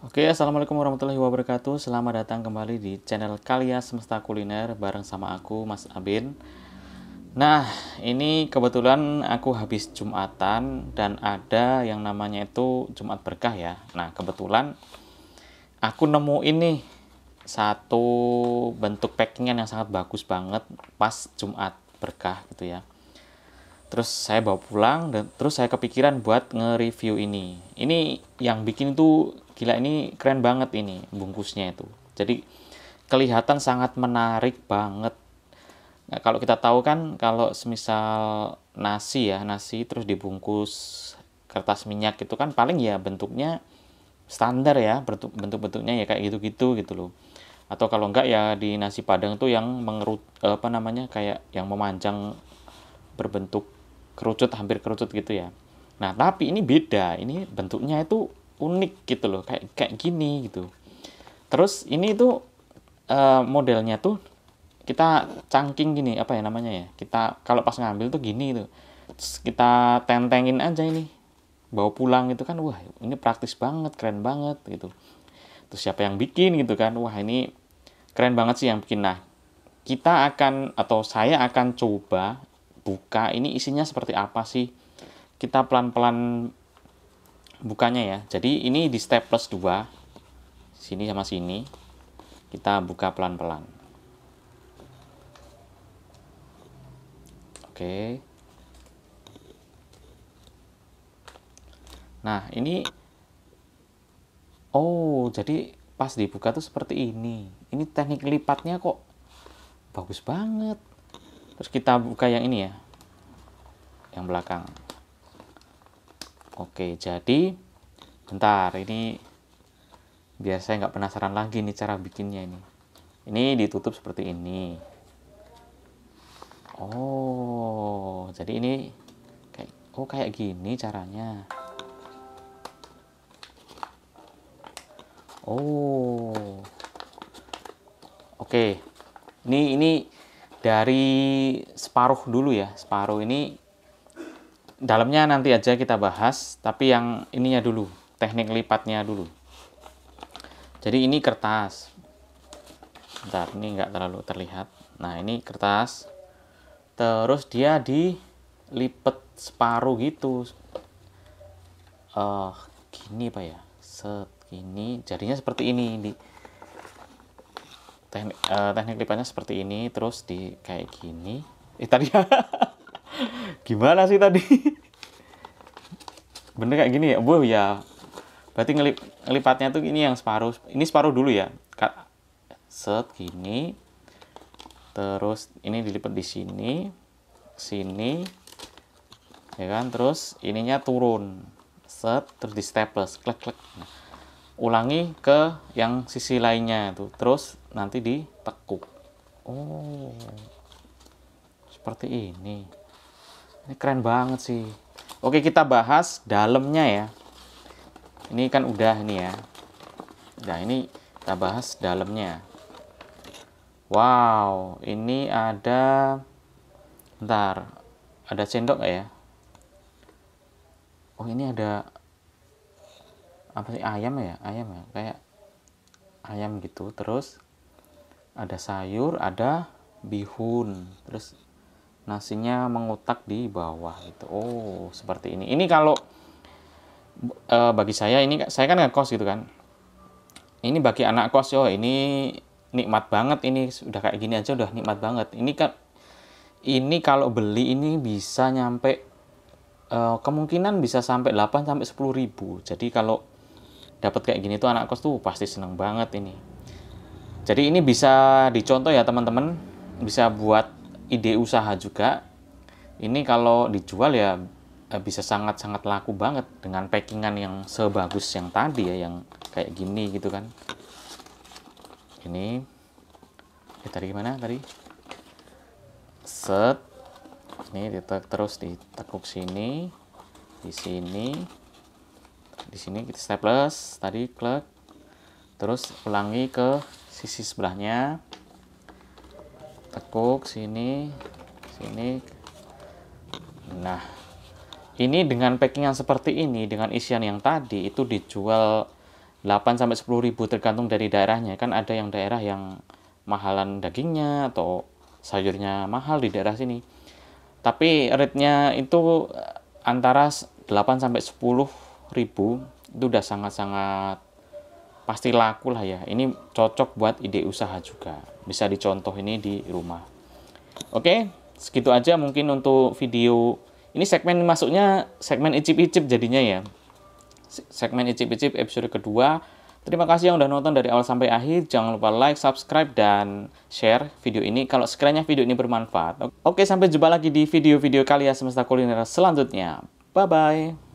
Oke, Assalamualaikum warahmatullahi wabarakatuh. Selamat datang kembali di channel Kalia Semesta Kuliner bareng sama aku, Mas Abin. Nah, ini kebetulan aku habis Jumatan dan ada yang namanya itu Jumat Berkah ya. Nah, kebetulan aku nemu ini satu bentuk packingan yang sangat bagus banget pas Jumat Berkah gitu ya terus saya bawa pulang dan terus saya kepikiran buat nge-review ini ini yang bikin tuh gila ini keren banget ini bungkusnya itu jadi kelihatan sangat menarik banget nah, kalau kita tahu kan kalau semisal nasi ya nasi terus dibungkus kertas minyak itu kan paling ya bentuknya standar ya bentuk bentuk bentuknya ya kayak gitu gitu gitu loh atau kalau enggak ya di nasi padang tuh yang mengerut apa namanya kayak yang memanjang berbentuk kerucut hampir kerucut gitu ya nah tapi ini beda ini bentuknya itu unik gitu loh kayak kayak gini gitu terus ini itu uh, modelnya tuh kita cangking gini apa ya namanya ya kita kalau pas ngambil tuh gini tuh kita tentengin aja ini bawa pulang gitu kan wah ini praktis banget keren banget gitu terus siapa yang bikin gitu kan wah ini keren banget sih yang bikin nah kita akan atau saya akan coba buka ini isinya seperti apa sih kita pelan-pelan bukanya ya jadi ini di step plus 2 sini sama sini kita buka pelan-pelan oke nah ini oh jadi pas dibuka tuh seperti ini ini teknik lipatnya kok bagus banget terus kita buka yang ini ya yang belakang oke jadi bentar ini biar saya nggak penasaran lagi nih cara bikinnya ini ini ditutup seperti ini oh jadi ini kayak oh kayak gini caranya oh oke ini ini dari separuh dulu ya separuh ini dalamnya nanti aja kita bahas tapi yang ininya dulu teknik lipatnya dulu jadi ini kertas bentar ini nggak terlalu terlihat nah ini kertas terus dia dilipet separuh gitu uh, gini pak ya set gini jadinya seperti ini di teknik uh, teknik lipatnya seperti ini terus di kayak gini eh tadi ya. gimana sih tadi bener kayak gini ya bu ya berarti ngelip ngelipatnya tuh ini yang separuh ini separuh dulu ya set gini terus ini dilipat di sini sini ya kan terus ininya turun set terus di staples klik klik nah, ulangi ke yang sisi lainnya tuh terus nanti ditekuk oh seperti ini ini keren banget sih oke kita bahas dalamnya ya ini kan udah ini ya nah ini kita bahas dalamnya wow ini ada bentar ada sendok ya oh ini ada apa sih ayam ya ayam ya kayak ayam gitu terus ada sayur ada bihun terus nasinya mengutak di bawah itu oh seperti ini ini kalau e, bagi saya ini saya kan nggak kos gitu kan ini bagi anak kos yo oh, ini nikmat banget ini sudah kayak gini aja udah nikmat banget ini kan ini kalau beli ini bisa nyampe e, kemungkinan bisa sampai 8 sampai 10 ribu. Jadi kalau dapat kayak gini tuh anak kos tuh pasti seneng banget ini jadi ini bisa dicontoh ya teman-teman bisa buat ide usaha juga ini kalau dijual ya eh, bisa sangat-sangat laku banget dengan packingan yang sebagus yang tadi ya yang kayak gini gitu kan ini eh, tadi gimana tadi set ini ditek terus ditekuk sini di sini di sini kita staples tadi klik terus ulangi ke sisi sebelahnya tekuk sini sini nah ini dengan packing yang seperti ini dengan isian yang tadi itu dijual 8 sampai 10 ribu tergantung dari daerahnya kan ada yang daerah yang mahalan dagingnya atau sayurnya mahal di daerah sini tapi rate-nya itu antara 8 sampai 10 ribu itu udah sangat-sangat pasti laku lah ya. Ini cocok buat ide usaha juga. Bisa dicontoh ini di rumah. Oke, segitu aja mungkin untuk video. Ini segmen masuknya segmen icip-icip jadinya ya. Segmen icip-icip episode kedua. Terima kasih yang udah nonton dari awal sampai akhir. Jangan lupa like, subscribe, dan share video ini kalau sekiranya video ini bermanfaat. Oke, sampai jumpa lagi di video-video kalian semesta kuliner selanjutnya. Bye-bye.